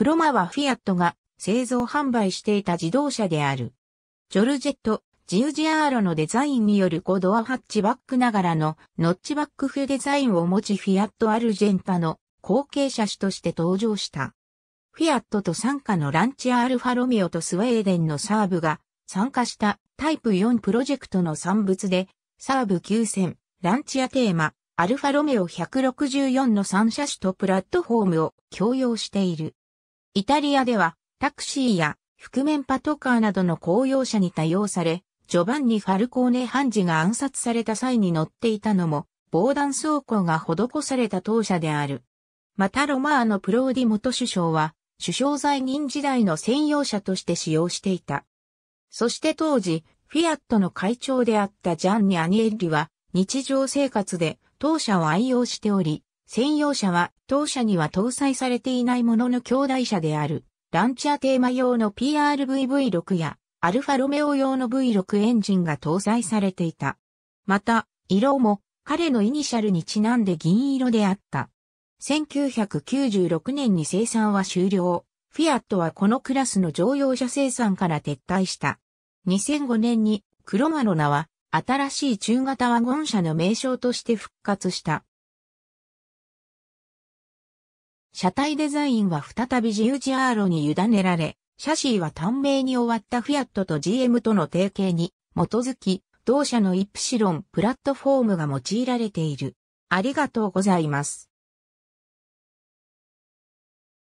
クロマはフィアットが製造販売していた自動車である。ジョルジェット、ジウジアーロのデザインによる5ドアハッチバックながらのノッチバックフデザインを持ちフィアットアルジェンタの後継車種として登場した。フィアットと傘下のランチアルファロミオとスウェーデンのサーブが参加したタイプ4プロジェクトの産物でサーブ9000、ランチアテーマ、アルファロメオ164の3車種とプラットフォームを共用している。イタリアではタクシーや覆面パトカーなどの公用車に多用され、ジョバンニ・ファルコーネ・ハンジが暗殺された際に乗っていたのも、防弾装甲が施された当社である。またロマーのプローディ元首相は、首相在任時代の専用車として使用していた。そして当時、フィアットの会長であったジャンニ・アニエッリは、日常生活で当社を愛用しており、専用車は当社には搭載されていないものの兄弟車である、ランチャーテーマ用の PRVV6 や、アルファロメオ用の V6 エンジンが搭載されていた。また、色も彼のイニシャルにちなんで銀色であった。1996年に生産は終了。フィアットはこのクラスの乗用車生産から撤退した。2005年にクロマの名は新しい中型ワゴン車の名称として復活した。車体デザインは再びジウジアーロに委ねられ、シャシーは短命に終わったフィアットと GM との提携に基づき、同社のイプシロンプラットフォームが用いられている。ありがとうございます。